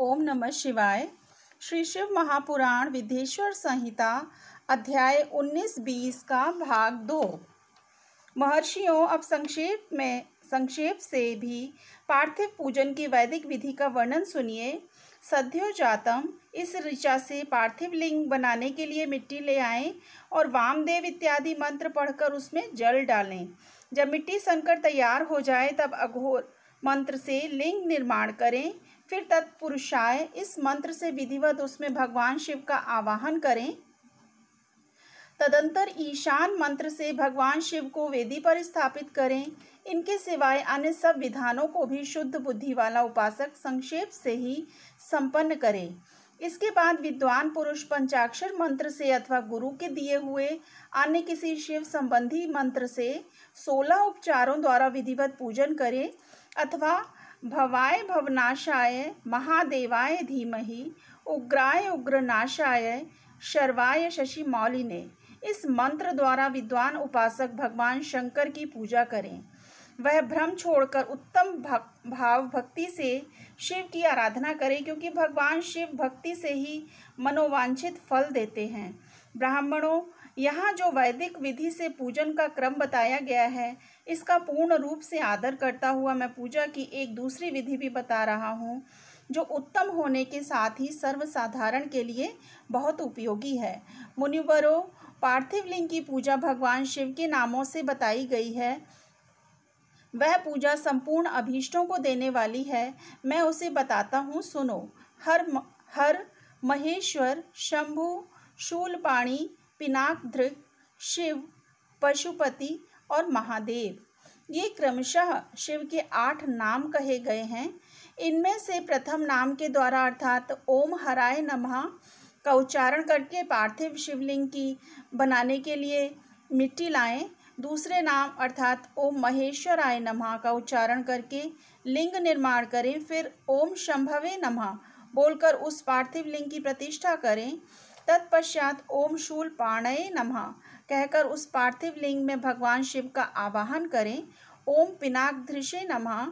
ओम नमः शिवाय श्री शिव महापुराण विधेश्वर संहिता अध्याय उन्नीस बीस का भाग दो महर्षियों अब संक्षेप में संक्षेप से भी पार्थिव पूजन की वैदिक विधि का वर्णन सुनिए सद्योजातम इस ऋचा से पार्थिव लिंग बनाने के लिए मिट्टी ले आएं और वामदेव इत्यादि मंत्र पढ़कर उसमें जल डालें जब मिट्टी सनकर तैयार हो जाए तब अघोर मंत्र से लिंग निर्माण करें फिर तत्पुरुषाय इस मंत्र से विधिवत उसमें भगवान शिव का आवाहन करें तदंतर ईशान मंत्र से भगवान शिव को वेदी पर स्थापित करें इनके सिवाय अन्य सब विधानों को भी शुद्ध बुद्धि वाला उपासक संक्षेप से ही संपन्न करें इसके बाद विद्वान पुरुष पंचाक्षर मंत्र से अथवा गुरु के दिए हुए अन्य किसी शिव संबंधी मंत्र से सोलह उपचारों द्वारा विधिवत पूजन करें अथवा भवाय भवनाशाय महादेवाय धीमहि उग्राय उग्रनाशाय शर्वाय शशि मौलिने इस मंत्र द्वारा विद्वान उपासक भगवान शंकर की पूजा करें वह भ्रम छोड़कर उत्तम भाव भक्ति से शिव की आराधना करें क्योंकि भगवान शिव भक्ति से ही मनोवांछित फल देते हैं ब्राह्मणों यहाँ जो वैदिक विधि से पूजन का क्रम बताया गया है इसका पूर्ण रूप से आदर करता हुआ मैं पूजा की एक दूसरी विधि भी बता रहा हूँ जो उत्तम होने के साथ ही सर्वसाधारण के लिए बहुत उपयोगी है मुनिवरों पार्थिव लिंग की पूजा भगवान शिव के नामों से बताई गई है वह पूजा संपूर्ण अभीष्टों को देने वाली है मैं उसे बताता हूँ सुनो हर हर महेश्वर शंभु शूलपाणी पिनाकधृग शिव पशुपति और महादेव ये क्रमशः शिव के आठ नाम कहे गए हैं इनमें से प्रथम नाम के द्वारा अर्थात ओम हराय नमः का उच्चारण करके पार्थिव शिवलिंग की बनाने के लिए मिट्टी लाएं दूसरे नाम अर्थात ओम महेश्वराय नमः का उच्चारण करके लिंग निर्माण करें फिर ओम शंभवे नमः बोलकर उस पार्थिव लिंग की प्रतिष्ठा करें तत्पश्चात ओम शूल पाणय नमः कहकर उस पार्थिव लिंग में भगवान शिव का आवाहन करें ओम पिनाकधृषे नमः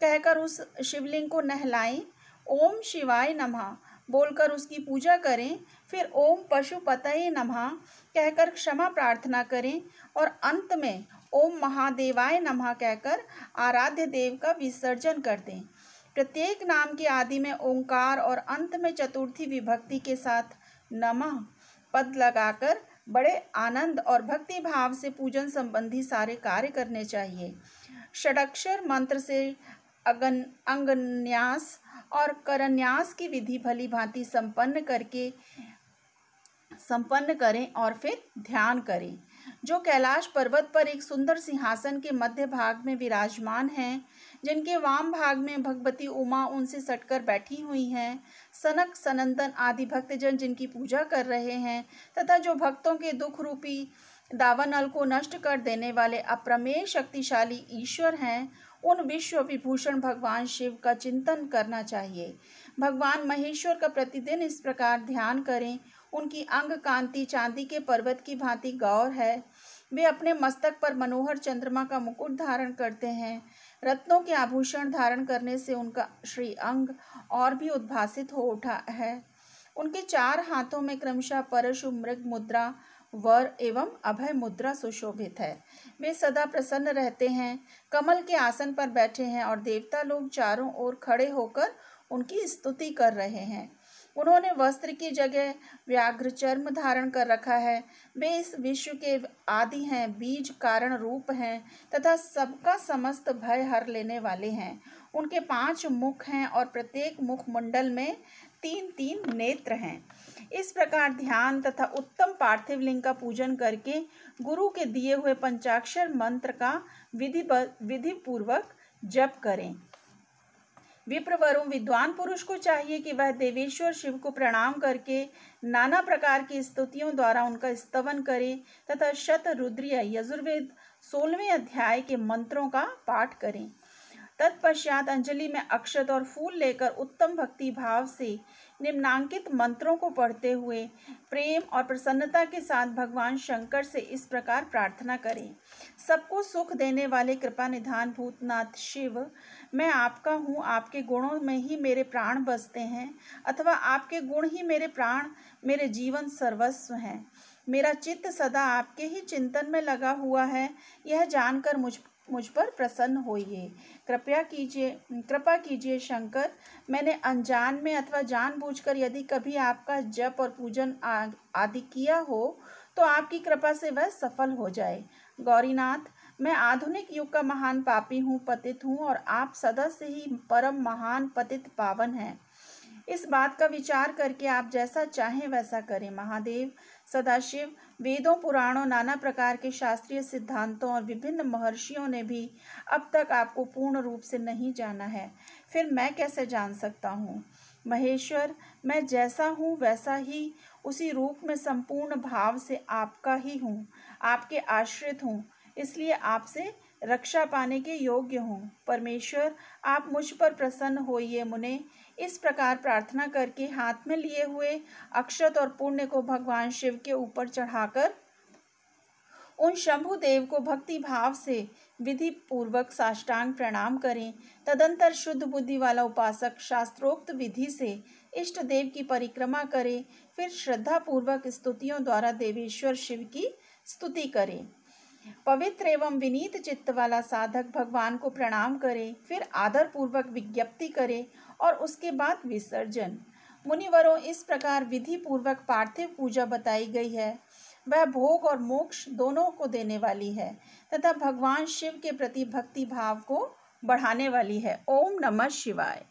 कहकर उस शिवलिंग को नहलाएं ओम शिवाय नमः बोलकर उसकी पूजा करें फिर ओम पशुपतये नमः कहकर क्षमा प्रार्थना करें और अंत में ओम महादेवाय नमः कहकर आराध्य देव का विसर्जन कर दें प्रत्येक नाम के आदि में ओंकार और अंत में चतुर्थी विभक्ति के साथ नमः पद लगाकर बड़े आनंद और भक्ति भाव से पूजन संबंधी सारे कार्य करने चाहिए षडक्षर मंत्र से अगन अंगन्यास और करन्यास की विधि भली भांति संपन्न करके संपन्न करें और फिर ध्यान करें जो कैलाश पर्वत पर एक सुंदर सिंहासन के मध्य भाग में विराजमान हैं जिनके वाम भाग में भगवती उमा उनसे सटकर बैठी हुई हैं सनक सनंदन आदि भक्तजन जिनकी पूजा कर रहे हैं तथा जो भक्तों के दुख रूपी दावनल को नष्ट कर देने वाले अप्रमेय शक्तिशाली ईश्वर हैं उन विश्व विभूषण भगवान शिव का चिंतन करना चाहिए भगवान महेश्वर का प्रतिदिन इस प्रकार ध्यान करें उनकी अंग कांति चांदी के पर्वत की भांति गौर है वे अपने मस्तक पर मनोहर चंद्रमा का मुकुट धारण करते हैं रत्नों के आभूषण धारण करने से उनका श्री अंग और भी उद्भासित हो उठा है उनके चार हाथों में क्रमशः परशु मृग मुद्रा वर एवं अभय मुद्रा सुशोभित है वे सदा प्रसन्न रहते हैं कमल के आसन पर बैठे हैं और देवता लोग चारों ओर खड़े होकर उनकी स्तुति कर रहे हैं उन्होंने वस्त्र की जगह व्याघ्र चर्म धारण कर रखा है वे इस विश्व के आदि हैं बीज कारण रूप हैं तथा सबका समस्त भय हर लेने वाले हैं उनके पांच मुख हैं और प्रत्येक मुखमंडल में तीन तीन नेत्र हैं इस प्रकार ध्यान तथा उत्तम पार्थिव लिंग का पूजन करके गुरु के दिए हुए पंचाक्षर मंत्र का विधि विधि पूर्वक जप करें वरुण विद्वान पुरुष को चाहिए कि वह देवेश्वर शिव को प्रणाम करके नाना प्रकार की स्तुतियों द्वारा उनका स्तवन करे तथा शत रुद्रीय यजुर्वेद सोलहवें अध्याय के मंत्रों का पाठ करें तत्पश्चात अंजलि में अक्षत और फूल लेकर उत्तम भक्ति भाव से निम्नांकित मंत्रों को पढ़ते हुए प्रेम और प्रसन्नता के साथ भगवान शंकर से इस प्रकार प्रार्थना करें सबको सुख देने वाले कृपा निधान भूतनाथ शिव मैं आपका हूँ आपके गुणों में ही मेरे प्राण बसते हैं अथवा आपके गुण ही मेरे प्राण मेरे जीवन सर्वस्व हैं मेरा चित्त सदा आपके ही चिंतन में लगा हुआ है यह जानकर मुझ मुझ पर प्रसन्न होइए कृपया कीजिए कृपा कीजिए शंकर मैंने अनजान में अथवा जानबूझकर यदि कभी आपका जप और पूजन आदि किया हो तो आपकी कृपा से वह सफल हो जाए गौरीनाथ मैं आधुनिक युग का महान पापी हूँ पतित हूँ और आप सदा से ही परम महान पतित पावन हैं इस बात का विचार करके आप जैसा चाहें वैसा करें महादेव सदाशिव वेदों पुराणों नाना प्रकार के शास्त्रीय सिद्धांतों और विभिन्न महर्षियों ने भी अब तक आपको पूर्ण रूप से नहीं जाना है फिर मैं कैसे जान सकता हूँ महेश्वर मैं जैसा हूँ वैसा ही उसी रूप में संपूर्ण भाव से आपका ही हूँ आपके आश्रित हूँ इसलिए आपसे रक्षा पाने के योग्य हूँ परमेश्वर आप मुझ पर प्रसन्न होइए मुने इस प्रकार प्रार्थना करके हाथ में लिए हुए अक्षत और पुण्य को भगवान शिव के ऊपर चढ़ाकर उन शंभु देव को भक्ति भाव से विधि पूर्वक साष्टांग प्रणाम करें तदंतर शुद्ध बुद्धि वाला उपासक शास्त्रोक्त विधि से इष्ट देव की परिक्रमा करें फिर श्रद्धा पूर्वक स्तुतियों द्वारा देवेश्वर शिव की स्तुति करें पवित्र एवं विनीत चित्त वाला साधक भगवान को प्रणाम करे फिर आदर पूर्वक विज्ञप्ति करे और उसके बाद विसर्जन मुनिवरों इस प्रकार विधि पूर्वक पार्थिव पूजा बताई गई है वह भोग और मोक्ष दोनों को देने वाली है तथा भगवान शिव के प्रति भक्ति भाव को बढ़ाने वाली है ओम नमः शिवाय